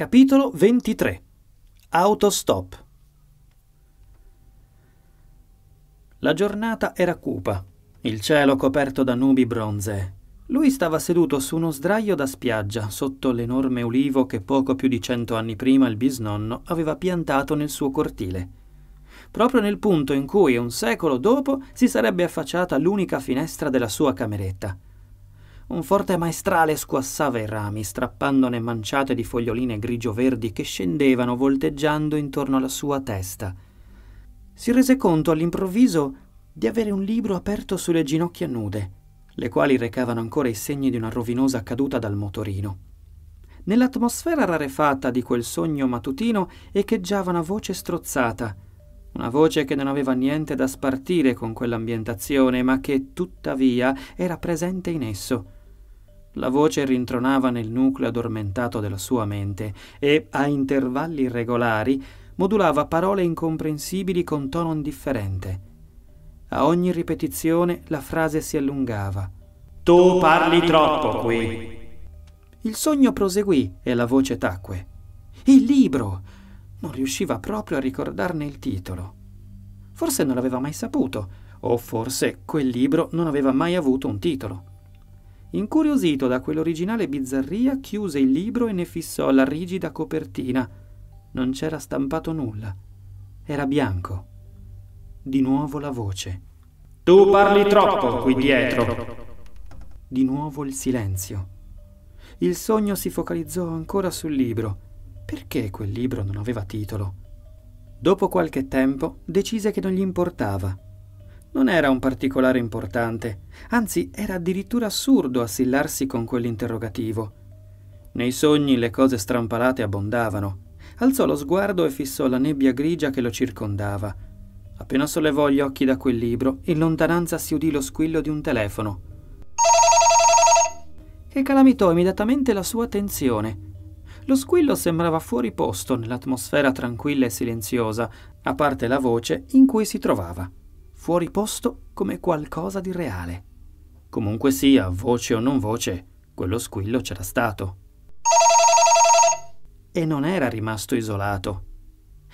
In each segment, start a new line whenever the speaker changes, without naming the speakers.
Capitolo 23 Autostop La giornata era cupa, il cielo coperto da nubi bronzee. Lui stava seduto su uno sdraio da spiaggia sotto l'enorme ulivo che poco più di cento anni prima il bisnonno aveva piantato nel suo cortile. Proprio nel punto in cui un secolo dopo si sarebbe affacciata l'unica finestra della sua cameretta. Un forte maestrale squassava i rami, strappandone manciate di foglioline grigio-verdi che scendevano volteggiando intorno alla sua testa. Si rese conto all'improvviso di avere un libro aperto sulle ginocchia nude, le quali recavano ancora i segni di una rovinosa caduta dal motorino. Nell'atmosfera rarefatta di quel sogno matutino echeggiava una voce strozzata, una voce che non aveva niente da spartire con quell'ambientazione, ma che tuttavia era presente in esso la voce rintronava nel nucleo addormentato della sua mente e, a intervalli regolari, modulava parole incomprensibili con tono indifferente. A ogni ripetizione la frase si allungava. Tu parli troppo qui. Il sogno proseguì e la voce tacque. Il libro! Non riusciva proprio a ricordarne il titolo. Forse non l'aveva mai saputo, o forse quel libro non aveva mai avuto un titolo. Incuriosito da quell'originale bizzarria, chiuse il libro e ne fissò la rigida copertina. Non c'era stampato nulla. Era bianco. Di nuovo la voce.
Tu parli troppo qui dietro.
Di nuovo il silenzio. Il sogno si focalizzò ancora sul libro. Perché quel libro non aveva titolo? Dopo qualche tempo decise che non gli importava non era un particolare importante, anzi era addirittura assurdo assillarsi con quell'interrogativo. Nei sogni le cose strampalate abbondavano. Alzò lo sguardo e fissò la nebbia grigia che lo circondava. Appena sollevò gli occhi da quel libro, in lontananza si udì lo squillo di un telefono, che calamitò immediatamente la sua attenzione. Lo squillo sembrava fuori posto nell'atmosfera tranquilla e silenziosa, a parte la voce in cui si trovava fuori posto come qualcosa di reale. Comunque sia, voce o non voce, quello squillo c'era stato. E non era rimasto isolato.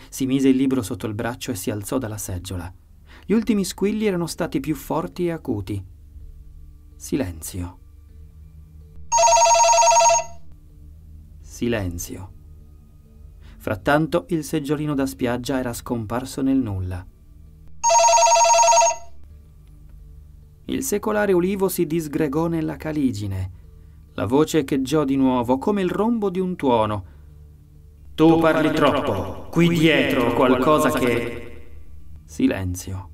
Si mise il libro sotto il braccio e si alzò dalla seggiola. Gli ultimi squilli erano stati più forti e acuti. Silenzio. Silenzio. Frattanto il seggiolino da spiaggia era scomparso nel nulla. Il secolare ulivo si disgregò nella caligine. La voce echeggiò di nuovo come il rombo di un tuono. Tu parli troppo, qui dietro qualcosa che... Silenzio.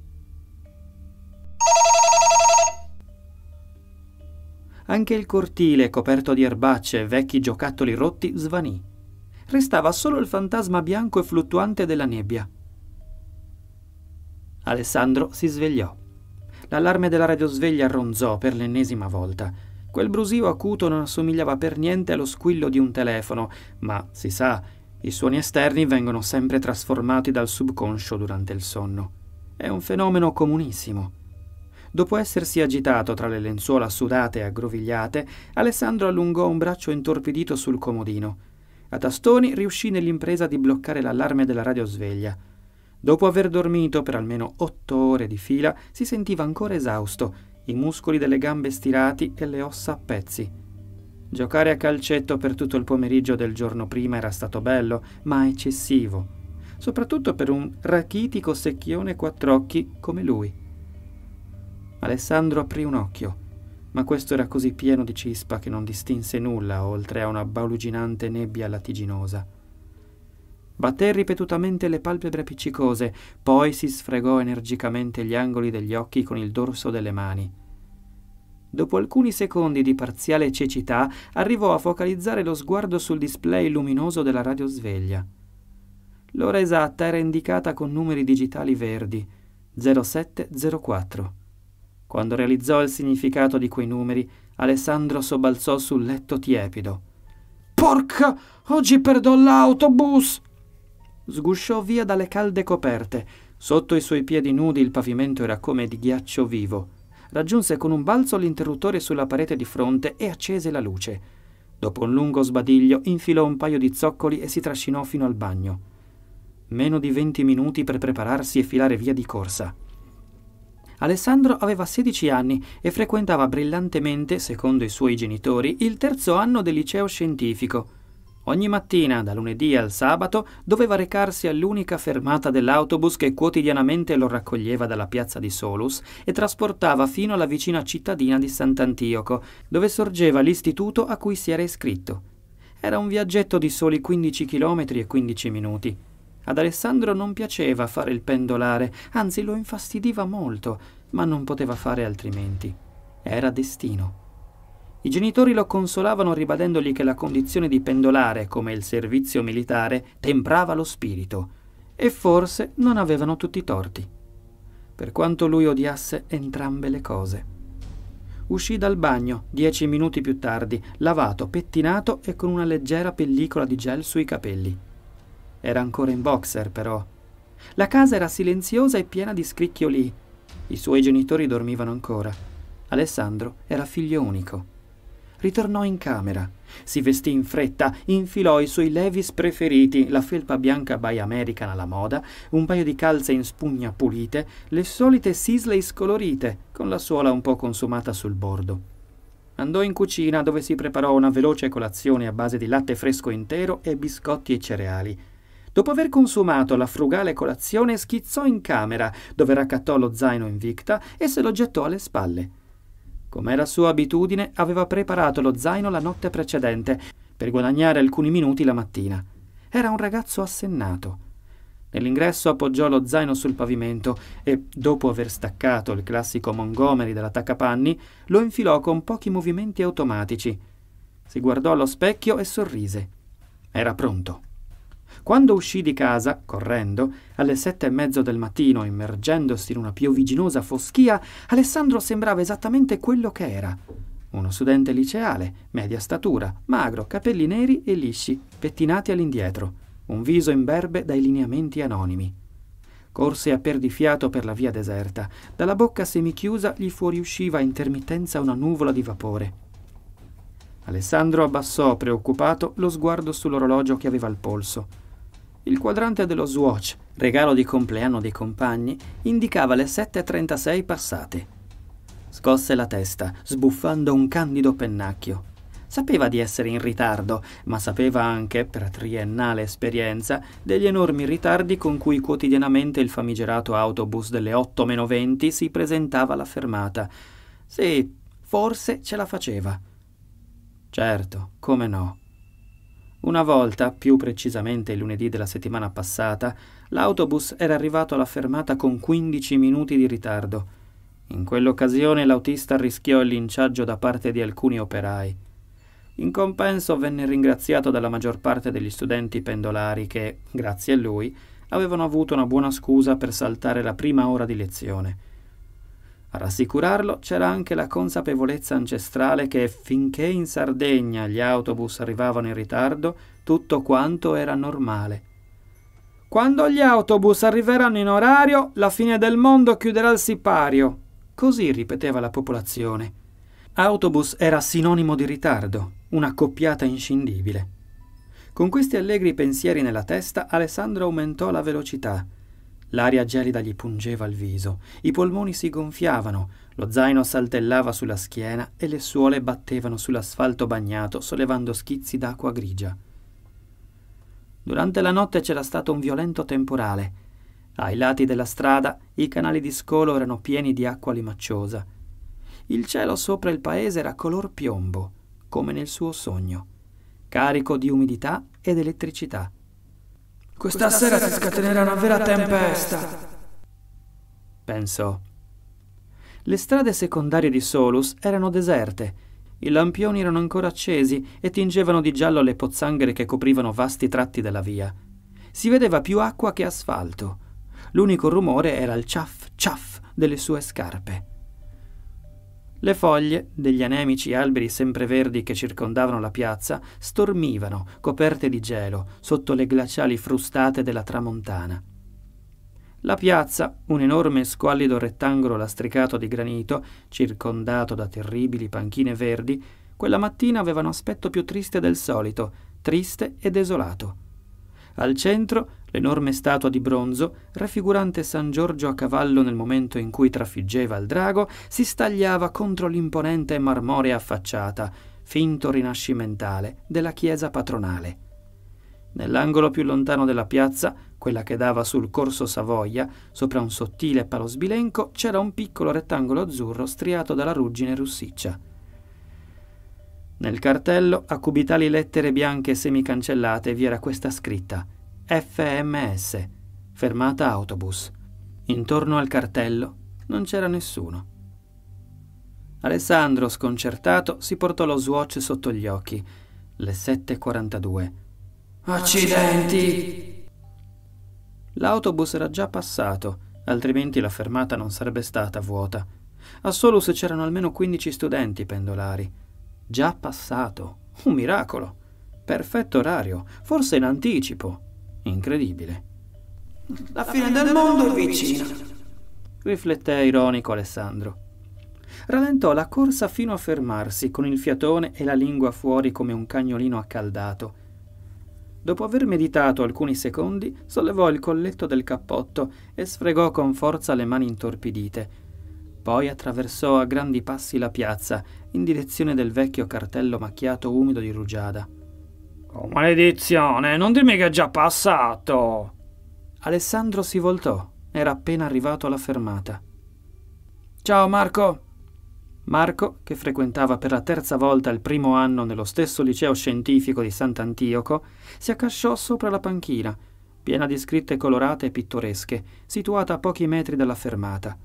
Anche il cortile, coperto di erbacce e vecchi giocattoli rotti, svanì. Restava solo il fantasma bianco e fluttuante della nebbia. Alessandro si svegliò. L'allarme della radiosveglia ronzò per l'ennesima volta. Quel brusio acuto non assomigliava per niente allo squillo di un telefono, ma si sa, i suoni esterni vengono sempre trasformati dal subconscio durante il sonno. È un fenomeno comunissimo. Dopo essersi agitato tra le lenzuola sudate e aggrovigliate, Alessandro allungò un braccio intorpidito sul comodino. A tastoni riuscì nell'impresa di bloccare l'allarme della radiosveglia. Dopo aver dormito per almeno otto ore di fila, si sentiva ancora esausto, i muscoli delle gambe stirati e le ossa a pezzi. Giocare a calcetto per tutto il pomeriggio del giorno prima era stato bello, ma eccessivo, soprattutto per un rachitico secchione quattr'occhi come lui. Alessandro aprì un occhio, ma questo era così pieno di cispa che non distinse nulla oltre a una baluginante nebbia latiginosa. Batté ripetutamente le palpebre appiccicose, poi si sfregò energicamente gli angoli degli occhi con il dorso delle mani. Dopo alcuni secondi di parziale cecità, arrivò a focalizzare lo sguardo sul display luminoso della radiosveglia. L'ora esatta era indicata con numeri digitali verdi, 0704. Quando realizzò il significato di quei numeri, Alessandro sobbalzò sul letto tiepido. Porca! Oggi perdo l'autobus! Sgusciò via dalle calde coperte. Sotto i suoi piedi nudi il pavimento era come di ghiaccio vivo. Raggiunse con un balzo l'interruttore sulla parete di fronte e accese la luce. Dopo un lungo sbadiglio infilò un paio di zoccoli e si trascinò fino al bagno. Meno di venti minuti per prepararsi e filare via di corsa. Alessandro aveva 16 anni e frequentava brillantemente, secondo i suoi genitori, il terzo anno del liceo scientifico. Ogni mattina, da lunedì al sabato, doveva recarsi all'unica fermata dell'autobus che quotidianamente lo raccoglieva dalla piazza di Solus e trasportava fino alla vicina cittadina di Sant'Antioco, dove sorgeva l'istituto a cui si era iscritto. Era un viaggetto di soli 15 km e 15 minuti. Ad Alessandro non piaceva fare il pendolare, anzi lo infastidiva molto, ma non poteva fare altrimenti. Era destino. I genitori lo consolavano ribadendogli che la condizione di pendolare, come il servizio militare, temprava lo spirito e forse non avevano tutti i torti. Per quanto lui odiasse entrambe le cose. Uscì dal bagno dieci minuti più tardi, lavato, pettinato e con una leggera pellicola di gel sui capelli. Era ancora in boxer, però. La casa era silenziosa e piena di scricchioli. I suoi genitori dormivano ancora. Alessandro era figlio unico ritornò in camera. Si vestì in fretta, infilò i suoi levis preferiti, la felpa bianca by American alla moda, un paio di calze in spugna pulite, le solite Sisley scolorite, con la suola un po' consumata sul bordo. Andò in cucina dove si preparò una veloce colazione a base di latte fresco intero e biscotti e cereali. Dopo aver consumato la frugale colazione schizzò in camera, dove raccattò lo zaino invicta e se lo gettò alle spalle. Come era sua abitudine, aveva preparato lo zaino la notte precedente per guadagnare alcuni minuti la mattina. Era un ragazzo assennato. Nell'ingresso appoggiò lo zaino sul pavimento e, dopo aver staccato il classico Montgomery dall'attaccapanni, lo infilò con pochi movimenti automatici. Si guardò allo specchio e sorrise. Era pronto. Quando uscì di casa, correndo, alle sette e mezzo del mattino, immergendosi in una pioviginosa foschia, Alessandro sembrava esattamente quello che era. Uno studente liceale, media statura, magro, capelli neri e lisci, pettinati all'indietro, un viso imberbe dai lineamenti anonimi. Corse a perdifiato per la via deserta. Dalla bocca semichiusa gli fuoriusciva a intermittenza una nuvola di vapore. Alessandro abbassò, preoccupato, lo sguardo sull'orologio che aveva al polso. Il quadrante dello Swatch, regalo di compleanno dei compagni, indicava le 7.36 passate. Scosse la testa, sbuffando un candido pennacchio. Sapeva di essere in ritardo, ma sapeva anche, per triennale esperienza, degli enormi ritardi con cui quotidianamente il famigerato autobus delle 8-20 si presentava alla fermata. Sì, forse ce la faceva. Certo, come no. Una volta, più precisamente il lunedì della settimana passata, l'autobus era arrivato alla fermata con 15 minuti di ritardo. In quell'occasione l'autista rischiò il linciaggio da parte di alcuni operai. In compenso venne ringraziato dalla maggior parte degli studenti pendolari che, grazie a lui, avevano avuto una buona scusa per saltare la prima ora di lezione. A rassicurarlo c'era anche la consapevolezza ancestrale che finché in Sardegna gli autobus arrivavano in ritardo, tutto quanto era normale. Quando gli autobus arriveranno in orario, la fine del mondo chiuderà il sipario. Così ripeteva la popolazione. Autobus era sinonimo di ritardo, una coppiata inscindibile. Con questi allegri pensieri nella testa, Alessandro aumentò la velocità. L'aria gelida gli pungeva il viso, i polmoni si gonfiavano, lo zaino saltellava sulla schiena e le suole battevano sull'asfalto bagnato, sollevando schizzi d'acqua grigia. Durante la notte c'era stato un violento temporale. Ai lati della strada i canali di scolo erano pieni di acqua limacciosa. Il cielo sopra il paese era color piombo, come nel suo sogno, carico di umidità ed elettricità. Questa sera si scatenerà una vera tempesta. Pensò. Le strade secondarie di Solus erano deserte. I lampioni erano ancora accesi e tingevano di giallo le pozzanghere che coprivano vasti tratti della via. Si vedeva più acqua che asfalto. L'unico rumore era il ciaff ciaff delle sue scarpe. Le foglie degli anemici alberi sempreverdi che circondavano la piazza stormivano, coperte di gelo, sotto le glaciali frustate della tramontana. La piazza, un enorme squallido rettangolo lastricato di granito, circondato da terribili panchine verdi, quella mattina aveva un aspetto più triste del solito, triste e desolato. Al centro l'enorme statua di bronzo, raffigurante San Giorgio a cavallo nel momento in cui trafiggeva il drago, si stagliava contro l'imponente e marmorea facciata, finto rinascimentale, della chiesa patronale. Nell'angolo più lontano della piazza, quella che dava sul corso Savoia, sopra un sottile palo sbilenco, c'era un piccolo rettangolo azzurro striato dalla ruggine russiccia. Nel cartello, a cubitali lettere bianche semicancellate, vi era questa scritta: FMS, fermata autobus. Intorno al cartello non c'era nessuno. Alessandro, sconcertato, si portò lo swatch sotto gli occhi. Le 7.42. Accidenti! L'autobus era già passato, altrimenti la fermata non sarebbe stata vuota. A Solus c'erano almeno 15 studenti pendolari. Già passato. Un miracolo. Perfetto orario. Forse in anticipo. Incredibile. La fine, del mondo è vicina. Rifletté ironico Alessandro. Rallentò la corsa fino a fermarsi, con il fiatone e la lingua fuori come un cagnolino accaldato. Dopo aver meditato alcuni secondi, sollevò il colletto del cappotto e sfregò con forza le mani intorpidite. Poi attraversò a grandi passi la piazza in direzione del vecchio cartello macchiato umido di rugiada. Oh, maledizione, non dirmi che è già passato! Alessandro si voltò, era appena arrivato alla fermata. Ciao Marco! Marco, che frequentava per la terza volta il primo anno nello stesso liceo scientifico di Sant'Antioco, si accasciò sopra la panchina, piena di scritte colorate e pittoresche, situata a pochi metri dalla fermata.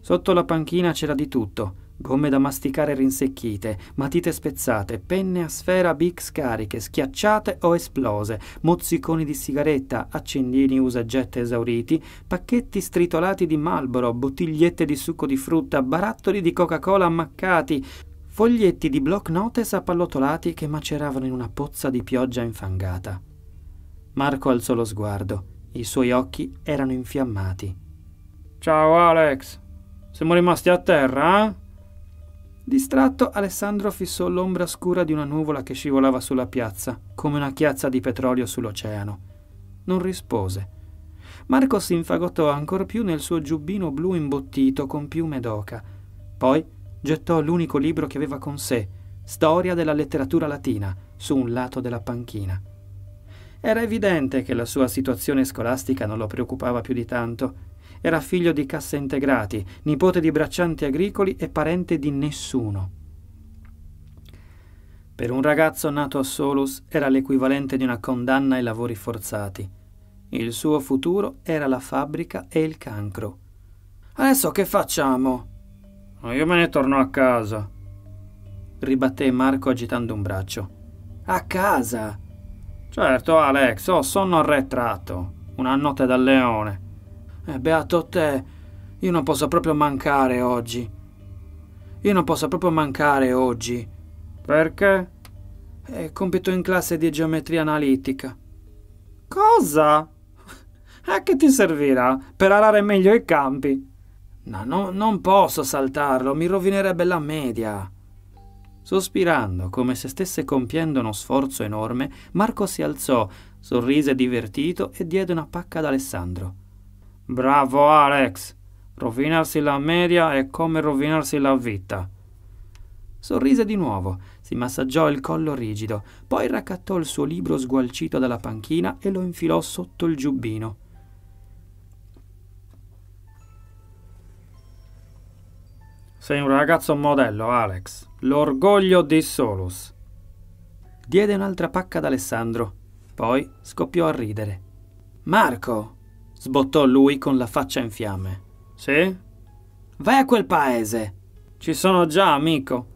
Sotto la panchina c'era di tutto, gomme da masticare rinsecchite, matite spezzate, penne a sfera big scariche, schiacciate o esplose, mozziconi di sigaretta, accendini usa getta esauriti, pacchetti stritolati di malboro, bottigliette di succo di frutta, barattoli di Coca-Cola ammaccati, foglietti di block notes appallottolati che maceravano in una pozza di pioggia infangata. Marco alzò lo sguardo. I suoi occhi erano infiammati. Ciao Alex, siamo rimasti a terra, eh? Distratto, Alessandro fissò l'ombra scura di una nuvola che scivolava sulla piazza, come una chiazza di petrolio sull'oceano. Non rispose. Marco si infagottò ancor più nel suo giubbino blu imbottito con piume d'oca. Poi gettò l'unico libro che aveva con sé, Storia della letteratura latina, su un lato della panchina. Era evidente che la sua situazione scolastica non lo preoccupava più di tanto era figlio di cassa integrati, nipote di braccianti agricoli e parente di nessuno. Per un ragazzo nato a Solus era l'equivalente di una condanna ai lavori forzati. Il suo futuro era la fabbrica e il cancro. Adesso che facciamo? Io me ne torno a casa, ribatté Marco agitando un braccio. A casa? Certo, Alex, ho sonno arretrato. Una notte da leone. Eh, beato te, io non posso proprio mancare oggi. Io non posso proprio mancare oggi. Perché? È compito in classe di geometria analitica. Cosa? A che ti servirà? Per arare meglio i campi. No, no, non posso saltarlo, mi rovinerebbe la media. Sospirando, come se stesse compiendo uno sforzo enorme, Marco si alzò, sorrise divertito e diede una pacca ad Alessandro. Bravo Alex! Rovinarsi la media è come rovinarsi la vita. Sorrise di nuovo, si massaggiò il collo rigido, poi raccattò il suo libro sgualcito dalla panchina e lo infilò sotto il giubbino. Sei un ragazzo modello, Alex. L'orgoglio di Solus. Diede un'altra pacca ad Alessandro. Poi scoppiò a ridere. Marco, sbottò lui con la faccia in fiamme. Sì? Vai a quel paese! Ci sono già, amico!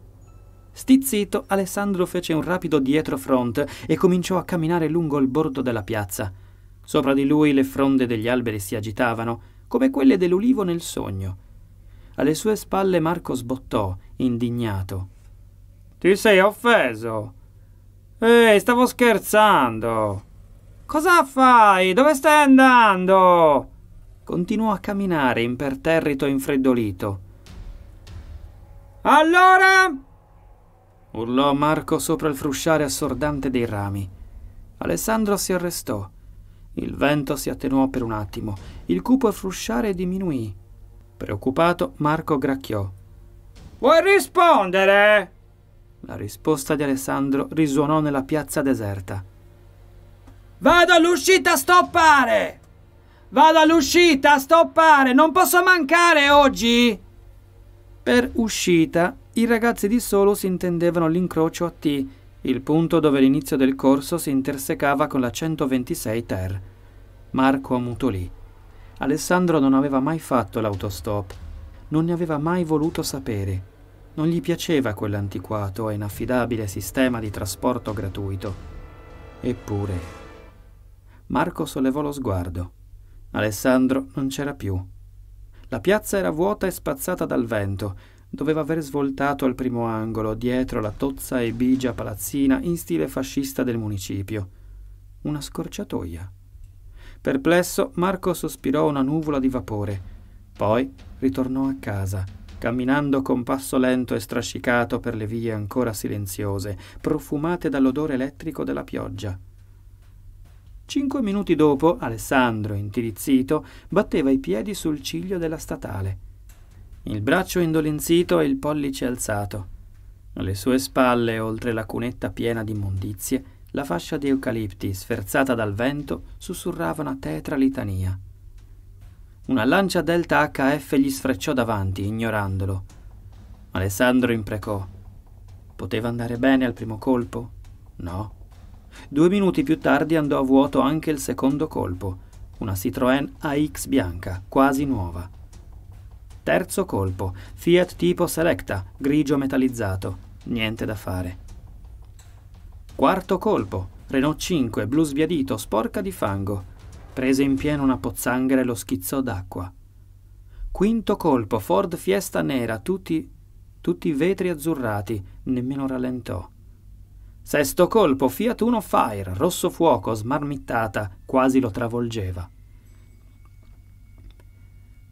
Stizzito, Alessandro fece un rapido dietrofront e cominciò a camminare lungo il bordo della piazza. Sopra di lui le fronde degli alberi si agitavano, come quelle dell'ulivo nel sogno. Alle sue spalle Marco sbottò, indignato. Ti sei offeso? Ehi, stavo scherzando! Cosa fai? Dove stai andando? Continuò a camminare imperterrito e infreddolito. Allora? urlò Marco sopra il frusciare assordante dei rami. Alessandro si arrestò. Il vento si attenuò per un attimo, il cupo frusciare diminuì. Preoccupato, Marco gracchiò. Vuoi rispondere? La risposta di Alessandro risuonò nella piazza deserta. Vado all'uscita a stoppare! Vado all'uscita a stoppare! Non posso mancare oggi! Per uscita, i ragazzi di solo si intendevano l'incrocio a T, il punto dove l'inizio del corso si intersecava con la 126 ter. Marco ammutolì. Alessandro non aveva mai fatto l'autostop. Non ne aveva mai voluto sapere. Non gli piaceva quell'antiquato e inaffidabile sistema di trasporto gratuito. Eppure Marco sollevò lo sguardo. Alessandro non c'era più. La piazza era vuota e spazzata dal vento. Doveva aver svoltato al primo angolo, dietro la tozza e bigia palazzina in stile fascista del municipio. Una scorciatoia. Perplesso, Marco sospirò una nuvola di vapore. Poi ritornò a casa, camminando con passo lento e strascicato per le vie ancora silenziose, profumate dall'odore elettrico della pioggia. Cinque minuti dopo, Alessandro, intirizzito, batteva i piedi sul ciglio della statale. Il braccio indolenzito e il pollice alzato. Alle sue spalle, oltre la cunetta piena di immondizie, la fascia di eucalipti, sferzata dal vento, sussurrava una tetra litania. Una lancia delta HF gli sfrecciò davanti, ignorandolo. Alessandro imprecò. Poteva andare bene al primo colpo? No Due minuti più tardi andò a vuoto anche il secondo colpo, una Citroën AX bianca, quasi nuova. Terzo colpo, Fiat tipo Selecta, grigio metallizzato, niente da fare. Quarto colpo, Renault 5, blu sbiadito, sporca di fango. Prese in pieno una pozzanghera e lo schizzò d'acqua. Quinto colpo, Ford Fiesta nera, tutti, tutti vetri azzurrati, nemmeno rallentò. Sesto colpo, Fiat 1 Fire, rosso fuoco, smarmittata, quasi lo travolgeva.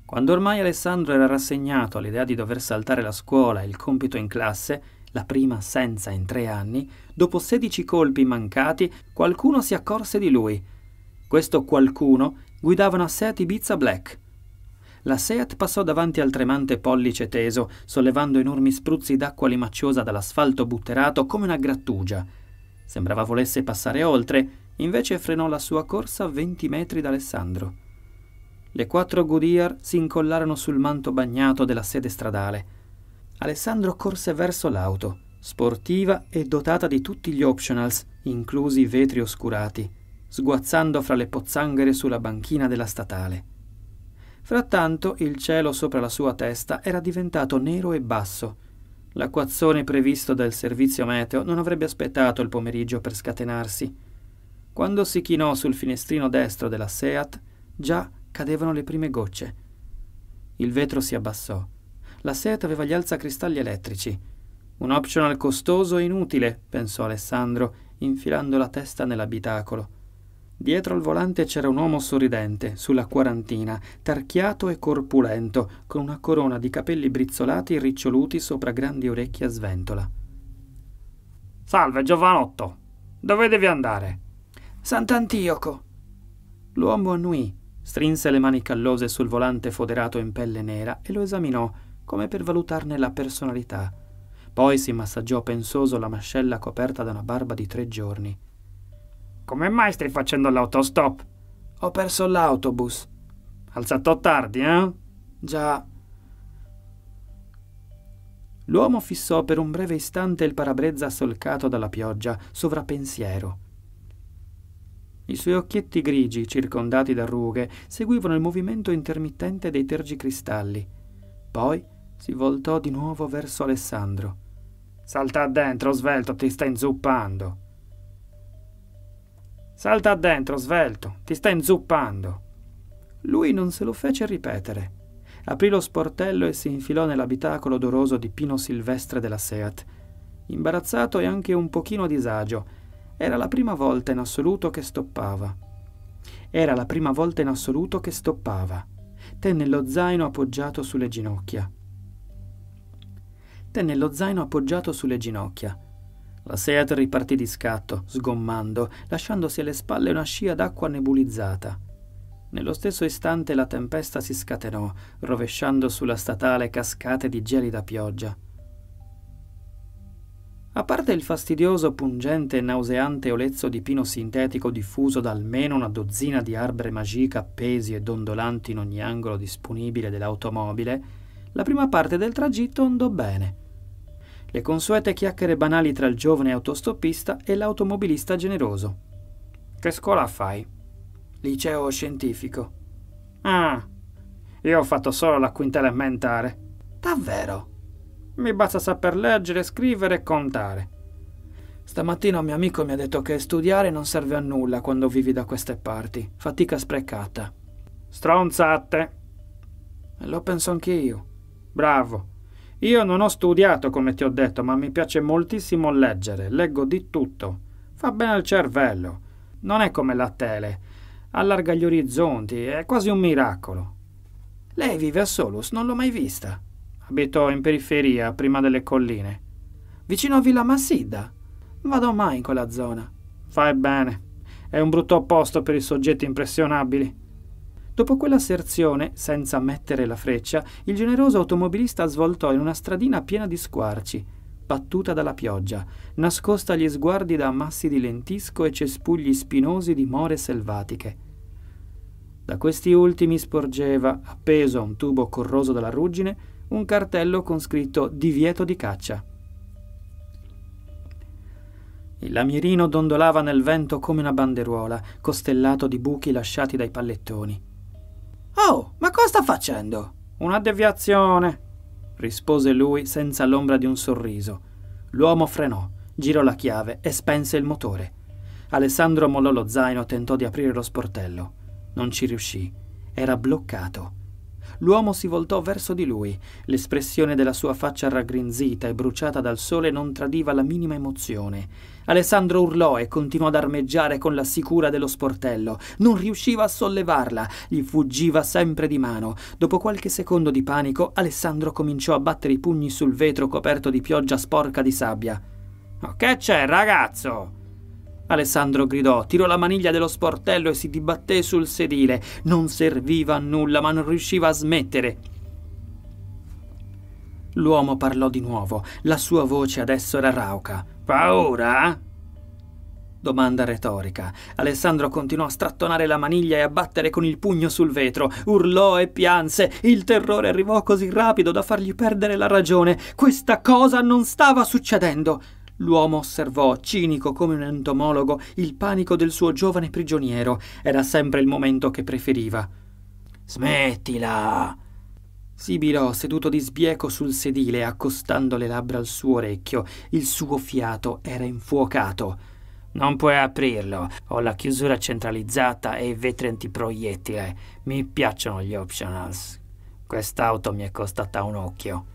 Quando ormai Alessandro era rassegnato all'idea di dover saltare la scuola e il compito in classe, la prima senza in tre anni, dopo sedici colpi mancati, qualcuno si accorse di lui. Questo qualcuno guidava una Seat Ibiza Black, la Seat passò davanti al tremante pollice teso, sollevando enormi spruzzi d'acqua limacciosa dall'asfalto butterato come una grattugia. Sembrava volesse passare oltre, invece frenò la sua corsa a 20 metri da Alessandro. Le quattro Goodyear si incollarono sul manto bagnato della sede stradale. Alessandro corse verso l'auto, sportiva e dotata di tutti gli optionals, inclusi i vetri oscurati, sguazzando fra le pozzanghere sulla banchina della statale. Frattanto il cielo sopra la sua testa era diventato nero e basso. L'acquazzone previsto dal servizio meteo non avrebbe aspettato il pomeriggio per scatenarsi. Quando si chinò sul finestrino destro della Seat, già cadevano le prime gocce. Il vetro si abbassò. La Seat aveva gli alzacristalli elettrici. Un optional costoso e inutile, pensò Alessandro, infilando la testa nell'abitacolo. Dietro al volante c'era un uomo sorridente, sulla quarantina, tarchiato e corpulento, con una corona di capelli brizzolati e riccioluti sopra grandi orecchie a sventola. Salve, giovanotto! Dove devi andare? Sant'Antioco! L'uomo annuì, strinse le mani callose sul volante foderato in pelle nera e lo esaminò, come per valutarne la personalità. Poi si massaggiò pensoso la mascella coperta da una barba di tre giorni. Come mai stai facendo l'autostop? Ho perso l'autobus. Alzato tardi, eh? Già. L'uomo fissò per un breve istante il parabrezza solcato dalla pioggia, sovrappensiero. I suoi occhietti grigi, circondati da rughe, seguivano il movimento intermittente dei tergicristalli. Poi si voltò di nuovo verso Alessandro. Salta dentro, svelto, ti sta inzuppando. Salta dentro, svelto, ti sta inzuppando. Lui non se lo fece ripetere. Aprì lo sportello e si infilò nell'abitacolo odoroso di pino silvestre della Seat. Imbarazzato e anche un pochino a disagio, era la prima volta in assoluto che stoppava. Era la prima volta in assoluto che stoppava. Tenne lo zaino appoggiato sulle ginocchia. Tenne lo zaino appoggiato sulle ginocchia la Seat ripartì di scatto, sgommando, lasciandosi alle spalle una scia d'acqua nebulizzata. Nello stesso istante la tempesta si scatenò, rovesciando sulla statale cascate di gelida pioggia. A parte il fastidioso, pungente e nauseante olezzo di pino sintetico diffuso da almeno una dozzina di arbre magiche appesi e dondolanti in ogni angolo disponibile dell'automobile, la prima parte del tragitto andò bene le consuete chiacchiere banali tra il giovane autostoppista e l'automobilista generoso. Che scuola fai? Liceo scientifico. Ah, io ho fatto solo la quinta elementare. Davvero? Mi basta saper leggere, scrivere e contare. Stamattina un mio amico mi ha detto che studiare non serve a nulla quando vivi da queste parti. Fatica sprecata. Stronzate. Lo penso anch'io. Bravo. Io non ho studiato, come ti ho detto, ma mi piace moltissimo leggere, leggo di tutto. Fa bene al cervello. Non è come la tele. Allarga gli orizzonti, è quasi un miracolo. Lei vive a Solus, non l'ho mai vista. Abito in periferia, prima delle colline. Vicino a Villa Massidda. Vado mai in quella zona. Fai bene. È un brutto posto per i soggetti impressionabili. Dopo quell'asserzione, senza mettere la freccia, il generoso automobilista svoltò in una stradina piena di squarci, battuta dalla pioggia, nascosta agli sguardi da ammassi di lentisco e cespugli spinosi di more selvatiche. Da questi ultimi sporgeva, appeso a un tubo corroso dalla ruggine, un cartello con scritto divieto di caccia. Il lamierino dondolava nel vento come una banderuola, costellato di buchi lasciati dai pallettoni. Oh, ma cosa sta facendo? Una deviazione, rispose lui senza l'ombra di un sorriso. L'uomo frenò, girò la chiave e spense il motore. Alessandro mollò lo zaino e tentò di aprire lo sportello. Non ci riuscì. Era bloccato l'uomo si voltò verso di lui. L'espressione della sua faccia raggrinzita e bruciata dal sole non tradiva la minima emozione. Alessandro urlò e continuò ad armeggiare con la sicura dello sportello. Non riusciva a sollevarla, gli fuggiva sempre di mano. Dopo qualche secondo di panico, Alessandro cominciò a battere i pugni sul vetro coperto di pioggia sporca di sabbia. Che c'è, ragazzo? Alessandro gridò, tirò la maniglia dello sportello e si dibatté sul sedile. Non serviva a nulla, ma non riusciva a smettere. L'uomo parlò di nuovo. La sua voce adesso era rauca. Paura? Domanda retorica. Alessandro continuò a strattonare la maniglia e a battere con il pugno sul vetro. Urlò e pianse. Il terrore arrivò così rapido da fargli perdere la ragione. Questa cosa non stava succedendo. L'uomo osservò, cinico come un entomologo, il panico del suo giovane prigioniero. Era sempre il momento che preferiva. Smettila! Sibilò, seduto di sbieco sul sedile, accostando le labbra al suo orecchio. Il suo fiato era infuocato. Non puoi aprirlo. Ho la chiusura centralizzata e i vetri antiproiettile. Mi piacciono gli optionals. Quest'auto mi è costata un occhio.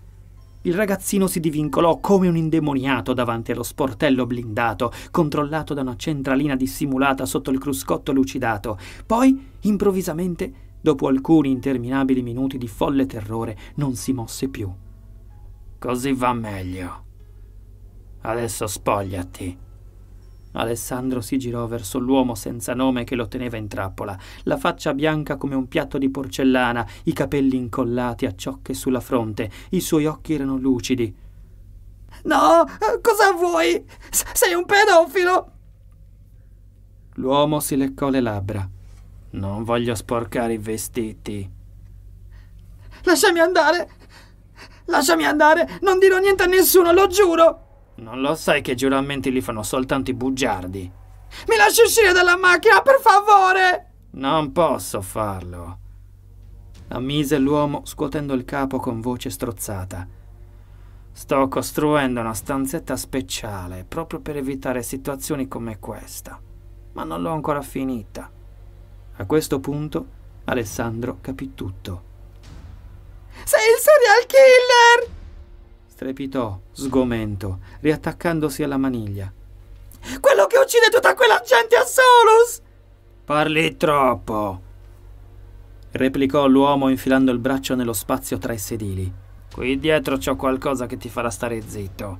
Il ragazzino si divincolò come un indemoniato davanti allo sportello blindato, controllato da una centralina dissimulata sotto il cruscotto lucidato. Poi, improvvisamente, dopo alcuni interminabili minuti di folle terrore, non si mosse più. Così va meglio. Adesso spogliati Alessandro si girò verso l'uomo senza nome che lo teneva in trappola, la faccia bianca come un piatto di porcellana, i capelli incollati a ciocche sulla fronte, i suoi occhi erano lucidi. No, cosa vuoi? sei un pedofilo! L'uomo si leccò le labbra. Non voglio sporcare i vestiti. Lasciami andare! Lasciami andare! Non dirò niente a nessuno, lo giuro! Non lo sai che giuramenti li fanno soltanto i bugiardi? Mi lasci uscire dalla macchina, per favore! Non posso farlo. Ammise l'uomo scuotendo il capo con voce strozzata. Sto costruendo una stanzetta speciale proprio per evitare situazioni come questa, ma non l'ho ancora finita. A questo punto Alessandro capì tutto. Sei il serial killer! Trepitò, sgomento, riattaccandosi alla maniglia. Quello che uccide tutta quella gente a Solus! Parli troppo! replicò l'uomo infilando il braccio nello spazio tra i sedili. Qui dietro c'ho qualcosa che ti farà stare zitto.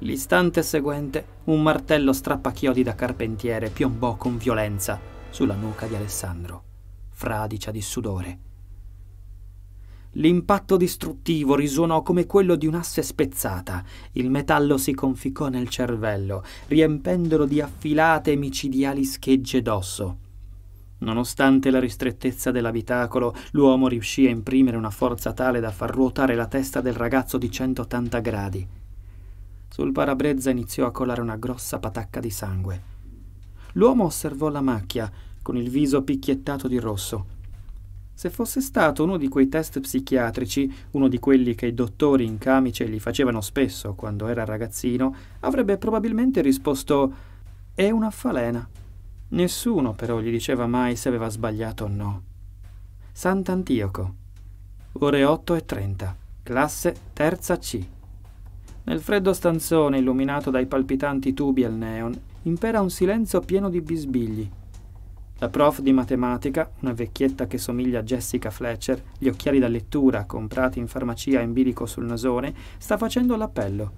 L'istante seguente, un martello strappachiodi da carpentiere piombò con violenza sulla nuca di Alessandro, fradicia di sudore. L'impatto distruttivo risuonò come quello di un'asse spezzata. Il metallo si conficcò nel cervello, riempendolo di affilate e micidiali schegge d'osso. Nonostante la ristrettezza dell'abitacolo, l'uomo riuscì a imprimere una forza tale da far ruotare la testa del ragazzo di 180 gradi. Sul parabrezza iniziò a colare una grossa patacca di sangue. L'uomo osservò la macchia, con il viso picchiettato di rosso. Se fosse stato uno di quei test psichiatrici, uno di quelli che i dottori in camice gli facevano spesso quando era ragazzino, avrebbe probabilmente risposto è una falena. Nessuno però gli diceva mai se aveva sbagliato o no. Sant'Antioco, ore 8 e 30, classe terza C. Nel freddo stanzone illuminato dai palpitanti tubi al neon impera un silenzio pieno di bisbigli la prof di matematica, una vecchietta che somiglia a Jessica Fletcher, gli occhiali da lettura comprati in farmacia in bilico sul nasone, sta facendo l'appello.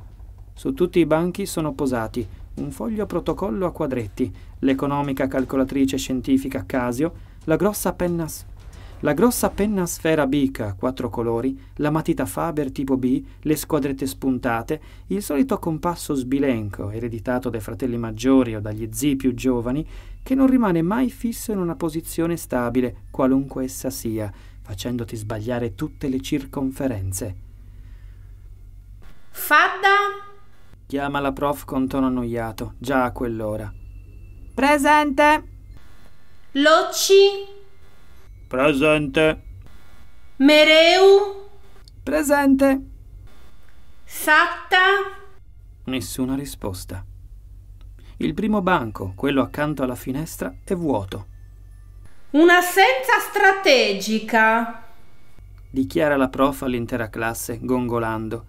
Su tutti i banchi sono posati un foglio protocollo a quadretti, l'economica calcolatrice scientifica Casio, la grossa penna la grossa penna a sfera bica a quattro colori, la matita Faber tipo B, le squadrette spuntate, il solito compasso sbilenco, ereditato dai fratelli maggiori o dagli zii più giovani, che non rimane mai fisso in una posizione stabile, qualunque essa sia, facendoti sbagliare tutte le circonferenze. Fadda! chiama la prof con tono annoiato, già a quell'ora. Presente! Locci! Presente. Mereu? Presente. Satta? Nessuna risposta. Il primo banco, quello accanto alla finestra, è vuoto. Un'assenza strategica, dichiara la prof all'intera classe, gongolando.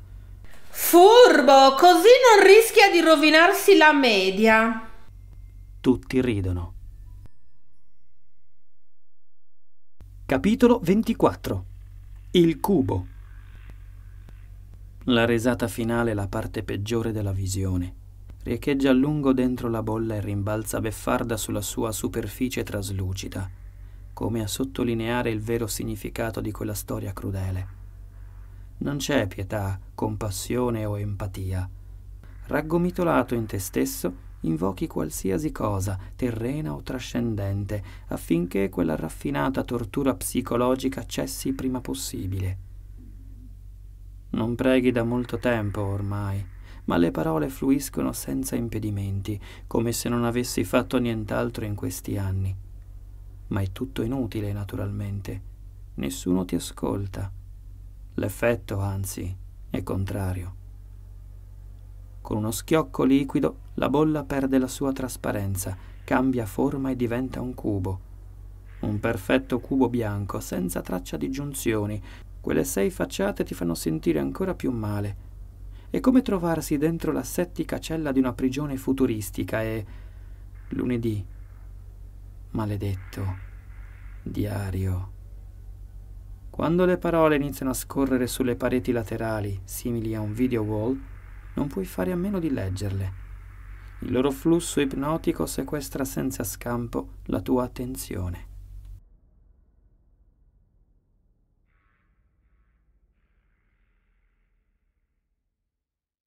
Furbo, così non rischia di rovinarsi la media. Tutti ridono. Capitolo 24 Il cubo La resata finale è la parte peggiore della visione. Riecheggia a lungo dentro la bolla e rimbalza beffarda sulla sua superficie traslucida, come a sottolineare il vero significato di quella storia crudele. Non c'è pietà, compassione o empatia. Raggomitolato in te stesso, invochi qualsiasi cosa, terrena o trascendente, affinché quella raffinata tortura psicologica cessi prima possibile. Non preghi da molto tempo ormai, ma le parole fluiscono senza impedimenti, come se non avessi fatto nient'altro in questi anni. Ma è tutto inutile, naturalmente. Nessuno ti ascolta. L'effetto, anzi, è contrario. Con uno schiocco liquido la bolla perde la sua trasparenza, cambia forma e diventa un cubo. Un perfetto cubo bianco, senza traccia di giunzioni. Quelle sei facciate ti fanno sentire ancora più male. È come trovarsi dentro la settica cella di una prigione futuristica e... Lunedì. Maledetto. Diario. Quando le parole iniziano a scorrere sulle pareti laterali, simili a un video wall, non puoi fare a meno di leggerle. Il loro flusso ipnotico sequestra senza scampo la tua attenzione.